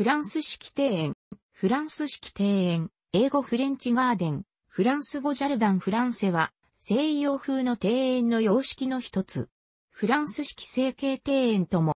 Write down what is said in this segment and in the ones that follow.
フランス式庭園、フランス式庭園、英語フレンチガーデン、フランス語ジャルダンフランセは、西洋風の庭園の様式の一つ。フランス式成形庭園とも、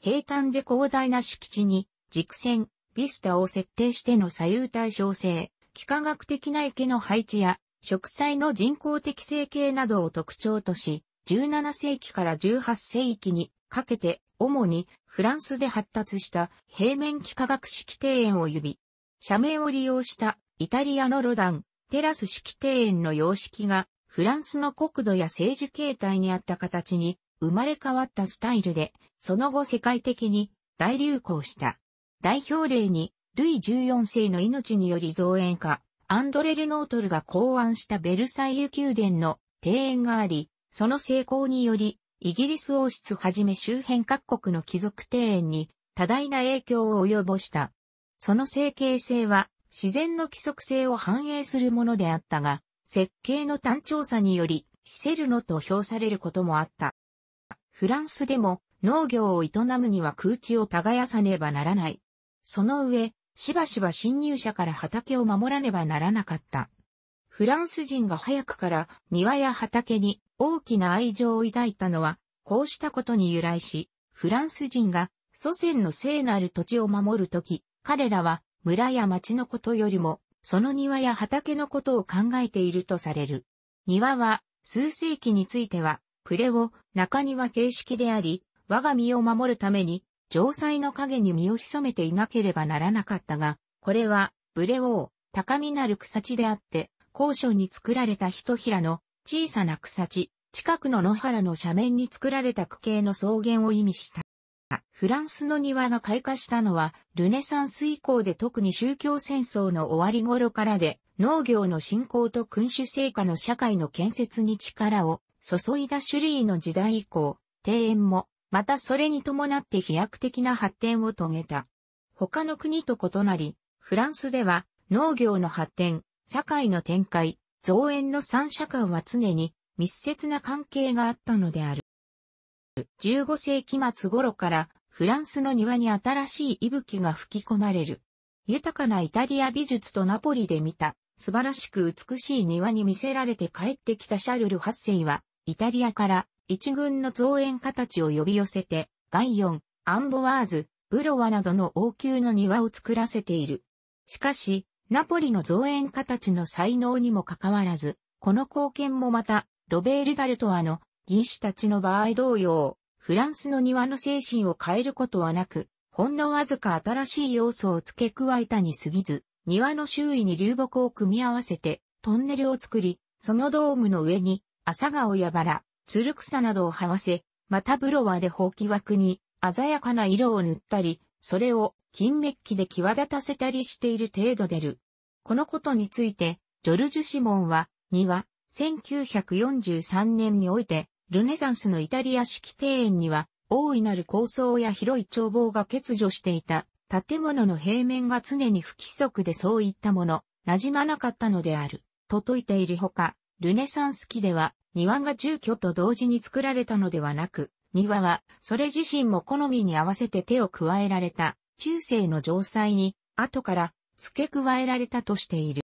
平坦で広大な敷地に、軸線、ビスタを設定しての左右対称性、幾何学的な池の配置や、植栽の人工的成形などを特徴とし、17世紀から18世紀にかけて主にフランスで発達した平面幾何学式庭園を指。社名を利用したイタリアのロダン、テラス式庭園の様式がフランスの国土や政治形態にあった形に生まれ変わったスタイルで、その後世界的に大流行した。代表例に、ルイ14世の命により造園家、アンドレル・ノートルが考案したベルサイユ宮殿の庭園があり、その成功により、イギリス王室はじめ周辺各国の貴族庭園に多大な影響を及ぼした。その成形性は自然の規則性を反映するものであったが、設計の単調さにより、シセルノと評されることもあった。フランスでも農業を営むには空地を耕さねばならない。その上、しばしば侵入者から畑を守らねばならなかった。フランス人が早くから庭や畑に大きな愛情を抱いたのは、こうしたことに由来し、フランス人が祖先の聖なる土地を守るとき、彼らは村や町のことよりも、その庭や畑のことを考えているとされる。庭は、数世紀については、プレを中庭形式であり、我が身を守るために、城塞の陰に身を潜めていなければならなかったが、これは、ブレオ高みなる草地であって、高所に作られた一平の小さな草地、近くの野原の斜面に作られた区形の草原を意味した。フランスの庭が開花したのは、ルネサンス以降で特に宗教戦争の終わり頃からで、農業の振興と君主制下の社会の建設に力を注いだ種類の時代以降、庭園も、またそれに伴って飛躍的な発展を遂げた。他の国と異なり、フランスでは農業の発展、社会の展開、造園の三者間は常に密接な関係があったのである。15世紀末頃からフランスの庭に新しい息吹が吹き込まれる。豊かなイタリア美術とナポリで見た素晴らしく美しい庭に見せられて帰ってきたシャルル8世はイタリアから一軍の造園家たちを呼び寄せてガイオン、アンボワーズ、ブロワなどの王宮の庭を作らせている。しかし、ナポリの造園家たちの才能にもかかわらず、この貢献もまた、ロベール・ダルトアの技師たちの場合同様、フランスの庭の精神を変えることはなく、ほんのわずか新しい要素を付け加えたに過ぎず、庭の周囲に流木を組み合わせて、トンネルを作り、そのドームの上に、朝顔やバラ、ツル草などを這わせ、またブロワでほうき枠に鮮やかな色を塗ったり、それを金メッキで際立たせたりしている程度でる。このことについて、ジョルジュ・シモンは、には、1943年において、ルネザンスのイタリア式庭園には、大いなる構想や広い眺望が欠如していた、建物の平面が常に不規則でそういったもの、馴染まなかったのである、と説いているほか、ルネサンス期では、庭が住居と同時に作られたのではなく、庭は、それ自身も好みに合わせて手を加えられた、中世の城塞に、後から、付け加えられたとしている。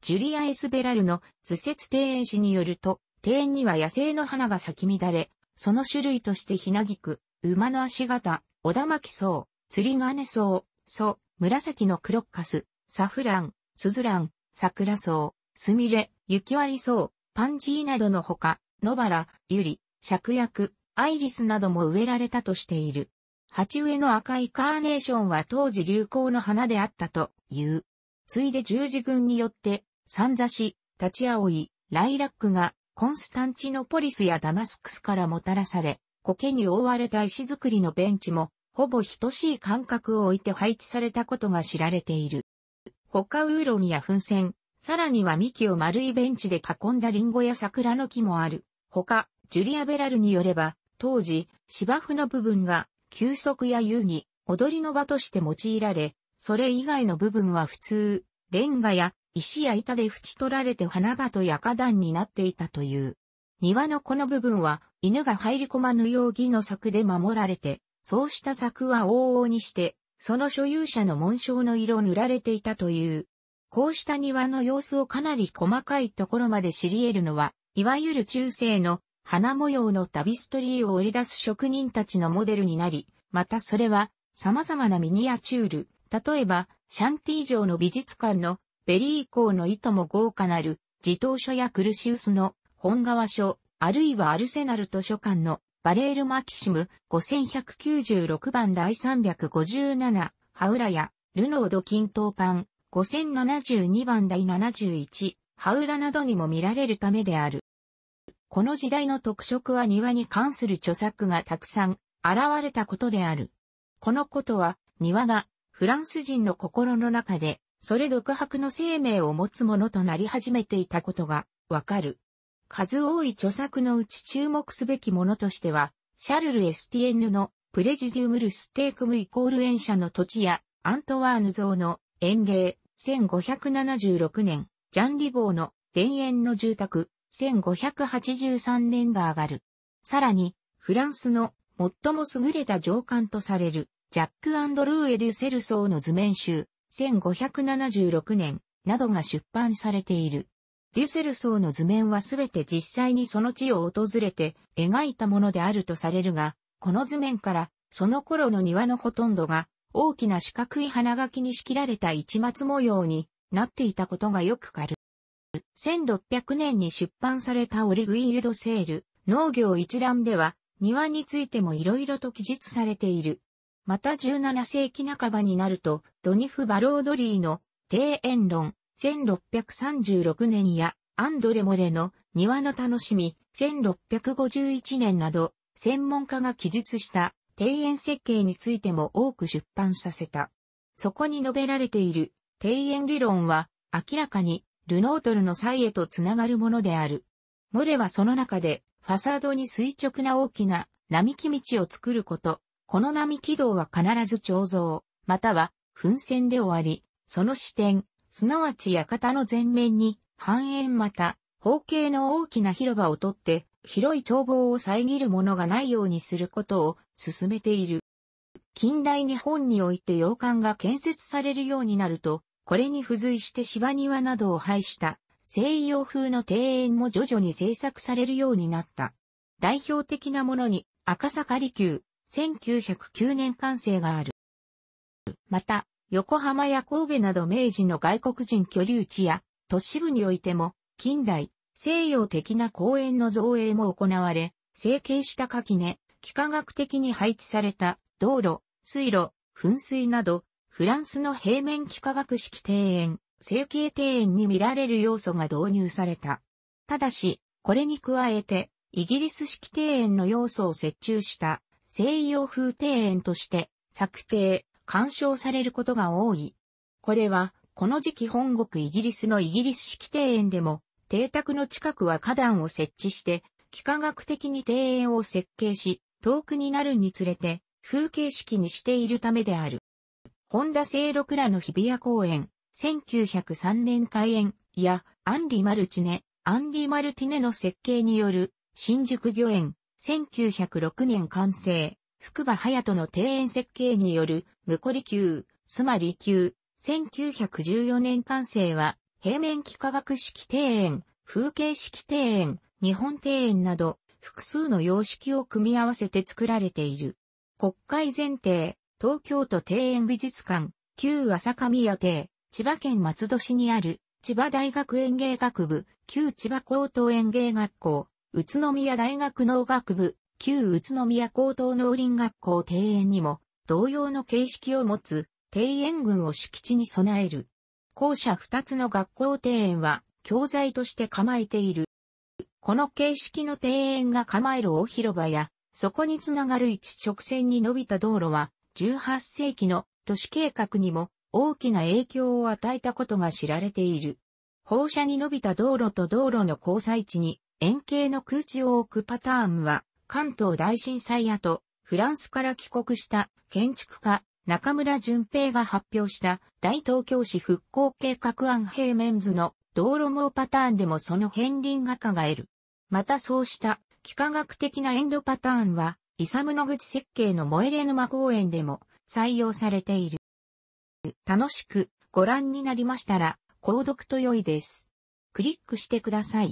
ジュリア・エスベラルの図説庭園史によると、庭園には野生の花が咲き乱れ、その種類としてひなぎく、馬の足形、小玉木草、釣り金草、草、紫のクロッカス、サフラン、スズラン、桜草、スミレ、雪割草、パンジーなどのほか、野原、ユリ、芍薬、アイリスなども植えられたとしている。鉢植えの赤いカーネーションは当時流行の花であったという。ついで十字軍によって、サンザシ、タチアオイ、ライラックがコンスタンチノポリスやダマスクスからもたらされ、苔に覆われた石造りのベンチも、ほぼ等しい間隔を置いて配置されたことが知られている。他ウーロンや噴泉、さらには幹を丸いベンチで囲んだリンゴや桜の木もある。他、ジュリア・ベラルによれば、当時、芝生の部分が、休息や遊戯、踊りの場として用いられ、それ以外の部分は普通、レンガや石や板で縁取られて花場とや花壇になっていたという。庭のこの部分は犬が入り込まぬよう義の柵で守られて、そうした柵は往々にして、その所有者の紋章の色塗られていたという。こうした庭の様子をかなり細かいところまで知り得るのは、いわゆる中世の花模様のタビストリーを織り出す職人たちのモデルになり、またそれは様々なミニアチュール、例えばシャンティ城の美術館のベリー校の糸も豪華なる自動書やクルシウスの本川書、あるいはアルセナル図書館のバレールマキシム5196番第357ハウラやルノード均等ン5072番第71ハウラなどにも見られるためである。この時代の特色は庭に関する著作がたくさん現れたことである。このことは庭がフランス人の心の中でそれ独白の生命を持つものとなり始めていたことがわかる。数多い著作のうち注目すべきものとしては、シャルル・エスティエンヌのプレジデュムルステークムイコール園舎の土地やアントワーヌ像の園芸1576年、ジャン・リボーの田園の住宅1583年が上がる。さらに、フランスの最も優れた上官とされる、ジャック・アンドルー・エデュ・セルソーの図面集、1576年、などが出版されている。デュセルソーの図面はすべて実際にその地を訪れて描いたものであるとされるが、この図面からその頃の庭のほとんどが大きな四角い花垣に仕切られた市松模様になっていたことがよくかる。1600年に出版されたオリグイルドセール、農業一覧では、庭についても色々と記述されている。また17世紀半ばになると、ドニフ・バロードリーの庭園論、1636年や、アンドレ・モレの庭の楽しみ、1651年など、専門家が記述した庭園設計についても多く出版させた。そこに述べられている庭園理論は、明らかにルノートルの際へとつながるものである。モレはその中で、ファサードに垂直な大きな並木道を作ること、この並木道は必ず彫像、または噴線で終わり、その視点、すなわち館の前面に、半円また、方形の大きな広場をとって、広い眺望を遮るものがないようにすることを進めている。近代日本において洋館が建設されるようになると、これに付随して芝庭などを配した西洋風の庭園も徐々に制作されるようになった。代表的なものに赤坂離宮、1909年完成がある。また、横浜や神戸など明治の外国人居留地や都市部においても近代西洋的な公園の造営も行われ、成形した垣根、幾何学的に配置された道路、水路、噴水などフランスの平面幾何学式庭園、成形庭園に見られる要素が導入された。ただし、これに加えて、イギリス式庭園の要素を設置した西洋風庭園として策定、鑑賞されることが多い。これは、この時期本国イギリスのイギリス式庭園でも、邸宅の近くは花壇を設置して、幾何学的に庭園を設計し、遠くになるにつれて、風景式にしているためである。本田聖六らの日比谷公園、1903年開園や、アンリ・マルチネ、アンリ・マルティネの設計による、新宿御苑、1906年完成、福場隼人の庭園設計による、無コリ級、つまり級、1914年完成は、平面幾何学式庭園、風景式庭園、日本庭園など、複数の様式を組み合わせて作られている。国会前提、東京都庭園美術館、旧朝上屋邸、千葉県松戸市にある、千葉大学園芸学部、旧千葉高等園芸学校、宇都宮大学農学部、旧宇都宮高等農林学校庭園にも、同様の形式を持つ、庭園群を敷地に備える。校舎二つの学校庭園は、教材として構えている。この形式の庭園が構える大広場や、そこにつながる一直線に伸びた道路は、18世紀の都市計画にも大きな影響を与えたことが知られている。放射に伸びた道路と道路の交際地に円形の空地を置くパターンは関東大震災後、フランスから帰国した建築家中村淳平が発表した大東京市復興計画案平面図の道路網パターンでもその片鱗が輝る。またそうした幾何学的なン路パターンはイサムノグチ設計のモエレ沼公園でも採用されている。楽しくご覧になりましたら、購読と良いです。クリックしてください。